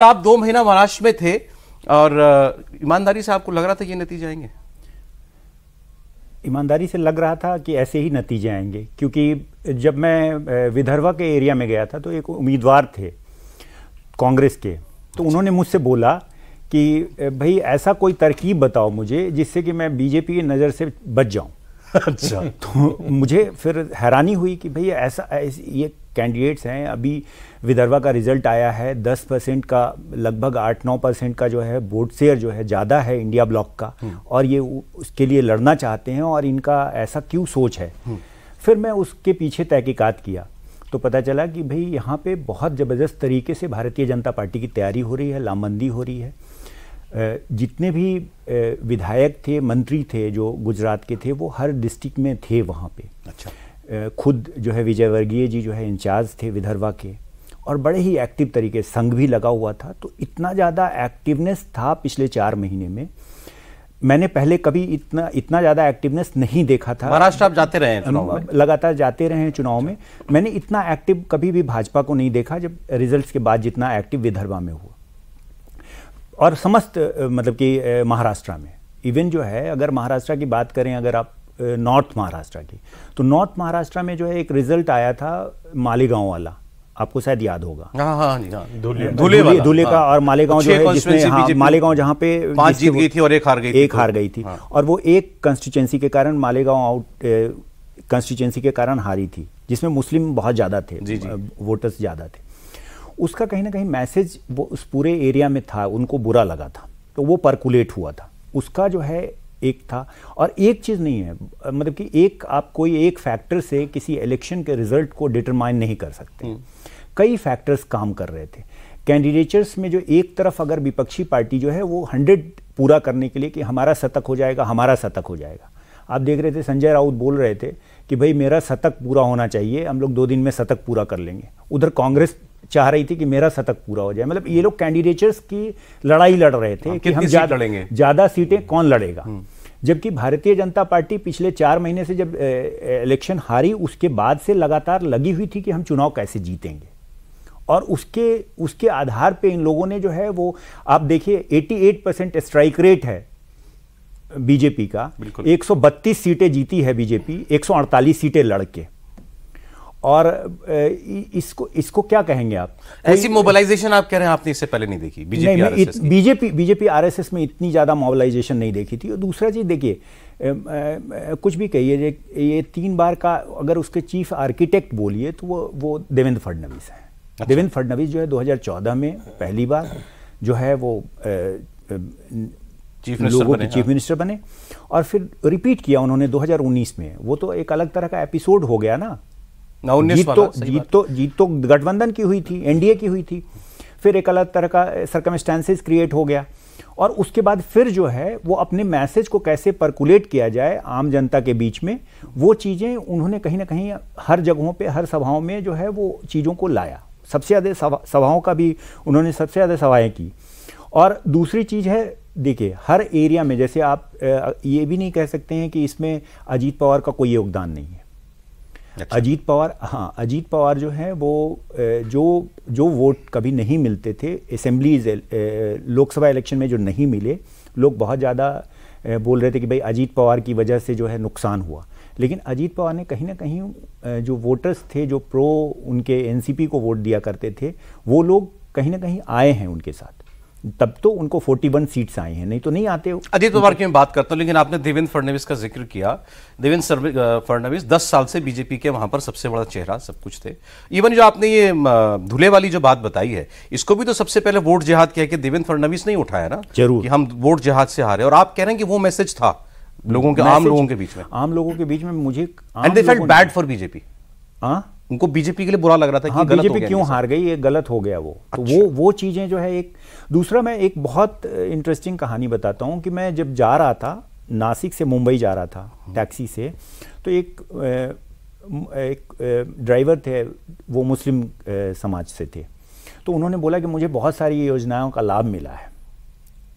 तो आप दो महीना महाराष्ट्र में थे और ईमानदारी से आपको लग रहा था ये नतीजे आएंगे ईमानदारी से लग रहा था कि ऐसे ही नतीजे आएंगे क्योंकि जब मैं विदर्भा के एरिया में गया था तो एक उम्मीदवार थे कांग्रेस के तो अच्छा। उन्होंने मुझसे बोला कि भाई ऐसा कोई तरकीब बताओ मुझे जिससे कि मैं बीजेपी की नज़र से बच जाऊं अच्छा तो मुझे फिर हैरानी हुई कि भैया ऐसा ये कैंडिडेट्स हैं अभी विदर्भा का रिजल्ट आया है दस परसेंट का लगभग आठ नौ परसेंट का जो है वोट शेयर जो है ज़्यादा है इंडिया ब्लॉक का हम्म। और ये उसके लिए लड़ना चाहते हैं और इनका ऐसा क्यों सोच है हम्म। फिर मैं उसके पीछे तहकीकात किया तो पता चला कि भाई यहाँ पे बहुत ज़बरदस्त तरीके से भारतीय जनता पार्टी की तैयारी हो रही है लामबंदी हो रही है जितने भी विधायक थे मंत्री थे जो गुजरात के थे वो हर डिस्ट्रिक्ट में थे वहाँ पे अच्छा खुद जो है विजयवर्गीय जी जो है इंचार्ज थे विदर्भा के और बड़े ही एक्टिव तरीके संघ भी लगा हुआ था तो इतना ज़्यादा एक्टिवनेस था पिछले चार महीने में मैंने पहले कभी इतना इतना ज़्यादा एक्टिवनेस नहीं देखा था महाराष्ट्र आप जाते रहे लगातार जाते रहे हैं चुनाव में अच्छा। मैंने इतना एक्टिव कभी भी भाजपा को नहीं देखा जब रिजल्ट्स के बाद जितना एक्टिव विदर्भा में हुआ और समस्त मतलब कि महाराष्ट्र में इवन जो है अगर महाराष्ट्र की बात करें अगर आप नॉर्थ महाराष्ट्र की तो नॉर्थ महाराष्ट्र में जो है एक रिजल्ट आया था मालेगांव वाला आपको शायद याद होगा हाँ हाँ, हाँ, हाँ धुले का हाँ। और मालेगांव जो है जिसमें हाँ, मालेगांव जहाँ पे पांच जीत गई थी और एक हार गई एक हार तो। गई थी और वो एक कंस्टिट्यूंसी के कारण मालेगांव आउट कंस्टिट्यूंसी के कारण हारी थी जिसमें मुस्लिम बहुत ज़्यादा थे वोटर्स ज़्यादा थे उसका कहीं ना कहीं मैसेज वो उस पूरे एरिया में था उनको बुरा लगा था तो वो परकुलेट हुआ था उसका जो है एक था और एक चीज़ नहीं है मतलब कि एक आप कोई एक फैक्टर से किसी इलेक्शन के रिजल्ट को डिटरमाइन नहीं कर सकते हम्म। कई फैक्टर्स काम कर रहे थे कैंडिडेट्स में जो एक तरफ अगर विपक्षी पार्टी जो है वो हंड्रेड पूरा करने के लिए कि हमारा शतक हो जाएगा हमारा शतक हो जाएगा आप देख रहे थे संजय राउत बोल रहे थे कि भाई मेरा शतक पूरा होना चाहिए हम लोग दो दिन में शतक पूरा कर लेंगे उधर कांग्रेस चाह रही थी कि मेरा शतक पूरा हो जाए मतलब ये लोग कैंडिडेचर्स की लड़ाई लड़ रहे थे हाँ, कि हम ज़्यादा सीटें कौन लड़ेगा हम्म। जबकि भारतीय जनता पार्टी पिछले चार महीने से जब इलेक्शन हारी उसके बाद से लगातार लगी हुई थी कि हम चुनाव कैसे जीतेंगे और उसके उसके आधार पे इन लोगों ने जो है वो आप देखिए 88 परसेंट स्ट्राइक रेट है बीजेपी का 132 सीटें जीती है बीजेपी 148 सीटें लड़के और इसको इसको क्या कहेंगे आप ऐसी मोबिलाइजेशन आप कह रहे हैं आपने इससे पहले नहीं देखी BJP RSS BJP BJP RSS में इतनी ज़्यादा मोबिलाइजेशन नहीं देखी थी और दूसरा चीज़ देखिए कुछ भी कहिए ये तीन बार का अगर उसके चीफ आर्किटेक्ट बोलिए तो वो वो देवेंद्र फडनवीस हैं अच्छा। देवेंद्र फडनवीस जो है 2014 में पहली बार जो है वो चीफ लोगों के चीफ हाँ। मिनिस्टर बने और फिर रिपीट किया उन्होंने 2019 में वो तो एक अलग तरह का एपिसोड हो गया ना जीत तो जीत तो जीत तो गठबंधन की हुई थी एनडीए की हुई थी फिर एक अलग तरह का सरकमस्टेंसेज क्रिएट हो गया और उसके बाद फिर जो है वो अपने मैसेज को कैसे परकुलेट किया जाए आम जनता के बीच में वो चीज़ें उन्होंने कहीं ना कहीं हर जगहों पे हर सभाओं में जो है वो चीज़ों को लाया सबसे ज़्यादा सभा, सभाओं का भी उन्होंने सबसे ज़्यादा सभाएँ की और दूसरी चीज़ है देखिए हर एरिया में जैसे आप ये भी नहीं कह सकते हैं कि इसमें अजीत पवार का कोई योगदान नहीं है अजीत पवार हाँ अजीत पवार जो हैं वो जो जो वोट कभी नहीं मिलते थे असम्बलीज लोकसभा इलेक्शन में जो नहीं मिले लोग बहुत ज़्यादा बोल रहे थे कि भाई अजीत पवार की वजह से जो है नुकसान हुआ लेकिन अजीत पवार ने कहीं ना कहीं जो वोटर्स थे जो प्रो उनके एनसीपी को वोट दिया करते थे वो लोग कहीं ना कहीं आए हैं उनके साथ तब तो उनको 41 सीट्स आई हैं नहीं तो नहीं आते हो अजीत पवार की मैं बात करता हूं लेकिन आपने देवेंद्र फडणवीस का जिक्र किया देवेंद्र फडणवीस 10 साल से बीजेपी के वहां पर सबसे बड़ा चेहरा सब कुछ थे इवन जो आपने ये धुले वाली जो बात बताई है इसको भी तो सबसे पहले वोट जिहाद किया कि देवेंद्र फडणवीस नहीं उठाया ना जरूर कि हम वोट जिहाद से हारे और आप कह रहे हैं कि वो मैसेज था लोगों के आम लोगों के बीच में आम लोगों के बीच में मुझे and they felt bad for BJP हाँ उनको बीजेपी के लिए बुरा लग रहा था हाँ, कि बीजेपी क्यों हार गई ये गलत हो गया वो तो अच्छा। तो वो वो चीज़ें जो है एक दूसरा मैं एक बहुत इंटरेस्टिंग कहानी बताता हूँ कि मैं जब जा रहा था नासिक से मुंबई जा रहा था हाँ। टैक्सी से तो एक एक ड्राइवर थे वो मुस्लिम समाज से थे तो उन्होंने बोला कि मुझे बहुत सारी योजनाओं का लाभ मिला है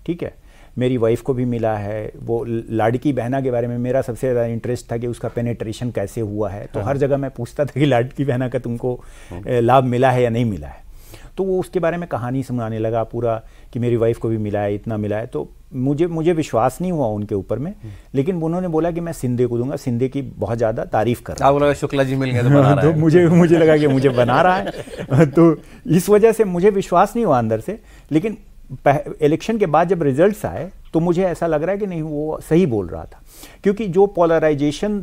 ठीक है मेरी वाइफ को भी मिला है वो लाड़की बहना के बारे में मेरा सबसे ज़्यादा इंटरेस्ट था कि उसका पेनेट्रेशन कैसे हुआ है तो हाँ। हर जगह मैं पूछता था कि लाड़की बहना का तुमको हाँ। लाभ मिला है या नहीं मिला है तो वो उसके बारे में कहानी सुनाने लगा पूरा कि मेरी वाइफ को भी मिला है इतना मिला है तो मुझे मुझे विश्वास नहीं हुआ उनके ऊपर में हाँ। लेकिन उन्होंने बोला कि मैं सिंधे को दूंगा सिंधे की बहुत ज़्यादा तारीफ कर रहा है शुक्ला जी मिल गए तो, तो मुझे मुझे लगा कि मुझे बना रहा है तो इस वजह से मुझे विश्वास नहीं हुआ अंदर से लेकिन इलेक्शन के बाद जब रिजल्ट्स आए तो मुझे ऐसा लग रहा है कि नहीं वो सही बोल रहा था क्योंकि जो पोलराइजेशन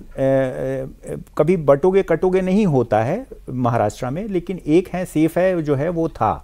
कभी बटोगे कटोगे नहीं होता है महाराष्ट्र में लेकिन एक है सेफ है जो है वो था